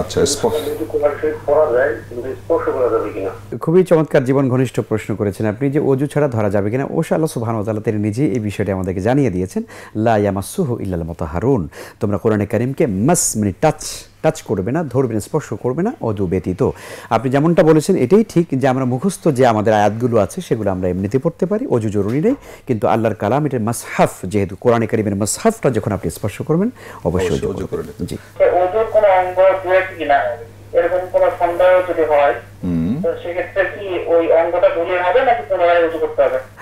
আচ্ছা, খুবই চমৎকার জীবন ঘনিষ্ঠ প্রশ্ন করেছেন আপনি যে অজু ছাড়া ধরা যাবে কিনা ও আল্লাহ সুহান তালা নিজেই এই বিষয়টি আমাদেরকে জানিয়ে দিয়েছেন লা ইল্লাল মত হারুন তোমরা কোরআনে করিমকে মাস মানে টাচ টাচ করবে না ধরবে না স্পর্শ করবে না অজু ব্যতীত আপনি যেমনটা বলেছেন এটাই ঠিক যে আমরা মুখস্থ যে আমাদের আয়াতগুলো আছে সেগুলো আমরা এমনিতে পড়তে পারি অজু জরুরি নেই কিন্তু আল্লাহর কালাম এটার মাসহাফ যেহেতু কোরআনে কারিমের মাসহাফটা যখন আপনি স্পর্শ করবেন অবশ্যই অজু করবেন জি অজুর কোনো অঙ্গ না এরকম কোনো সন্দেহ যদি হয়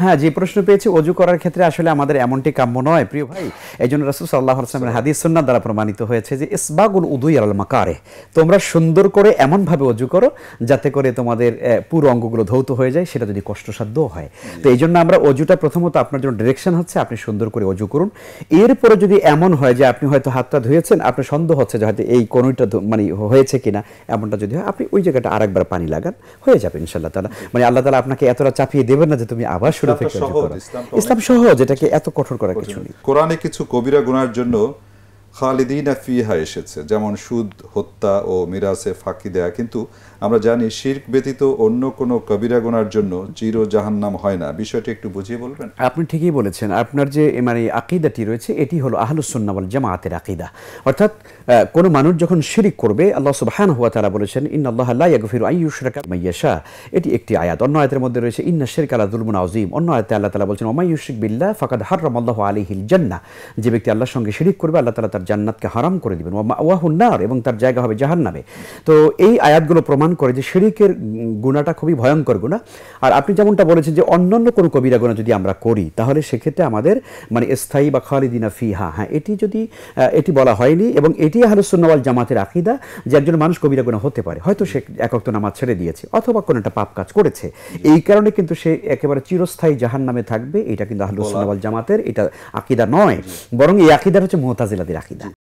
হ্যাঁ যে প্রশ্ন পেয়েছি অজু করার ক্ষেত্রে আসলে আমাদের এমনটি কাম্য নয় প্রিয় ভাই এই জন্য রাসুল সাল্লাহ আসলামের হাদিস সুন্না দ্বারা প্রমাণিত হয়েছে যে ইসবাগুল উদুই আল মাকারে তোমরা সুন্দর করে এমনভাবে অজু করো যাতে করে তোমাদের পুরো অঙ্গগুলো ধৌত হয়ে যায় সেটা যদি কষ্টসাধ্য হয় তো এই জন্য আমরা অজুটা প্রথমত আপনার জন্য ডিরেকশন হচ্ছে আপনি সুন্দর করে অজু করুন এরপরে যদি এমন হয় যে আপনি হয়তো হাতটা ধুয়েছেন আপনার সন্দেহ হচ্ছে যে হয়তো এই কোনোটা মানে হয়েছে কিনা এমনটা যদি হয় আপনি ওই জায়গাটা আরেকবার পানি লাগান হয়ে যাবে ইনশাল্লাহ তালা মানে আল্লাহ তালা আপনাকে এতটা চাপিয়ে দেবেন না যে তুমি আবার শুরু থেকে ইসলাম সহজ এটাকে এত কঠোর করা কিছু নেই কোরআনে কিছু কবিরা গুনার জন্য খালিদিনা ফিহা এসেছে যেমন সুদ হত্যা ও মিরাসে ফাঁকি দেয়া কিন্তু আমরা জানি শির্ক ব্যতীত অন্য কোনো কবিরা গোনার জন্য চির জাহান্নাম হয় না বিষয়টি একটু বুঝিয়ে বলবেন আপনি ঠিকই বলেছেন আপনার যে মানে আকিদাটি রয়েছে এটি হলো আহলুসন্নাবল জামাতের আকিদা অর্থাৎ কোনো মানুষ যখন শিরিক করবে আল্লাহ সুবহান হুয়া তারা বলেছেন ইন আল্লাহ ইয়াগফির আইয়ুশরাকা মাইয়াশা এটি একটি আয়াত অন্য আয়াতের মধ্যে রয়েছে ইন্না শিরক আলা যুলমুন আজিম অন্য আয়াতে আল্লাহ তাআলা বলেছেন ওমাইয়ুশরিক বিল্লাহ ফাকাদ হারামাল্লাহু আলাইহিল জান্নাহ যে ব্যক্তি আল্লাহর সঙ্গে শিরিক করবে আল্লাহ তাআলা তার জান্নাতকে হারাম করে দিবেন ওয়াহুন্নার এবং তার জায়গা হবে জাহান নামে তো এই আয়াতগুলো প্রমাণ করে যে শিরিকের গুণাটা খুবই ভয়ঙ্কর গুণা আর আপনি যেমনটা বলেছেন যে অন্য অন্য কোনো কবিরা গুণা যদি আমরা করি তাহলে সেক্ষেত্রে আমাদের মানে স্থায়ী বা খালিদিনা ফি হা হ্যাঁ এটি যদি এটি বলা হয়নি এবং এটি আহরুসুন্নওয়াল জামাতের আকিদা যে একজন মানুষ কবিরা গুণা হতে পারে হয়তো সে একক তো নামাজ ছেড়ে দিয়েছে অথবা কোনো একটা পাপ কাজ করেছে এই কারণে কিন্তু সে একেবারে চিরস্থায়ী জাহান নামে থাকবে এটা কিন্তু আহরুসুন্নওয়াল জামাতের এটা আকিদা নয় বরং এই আকিদার হচ্ছে মোহতাজিলাদের আকিদা yeah.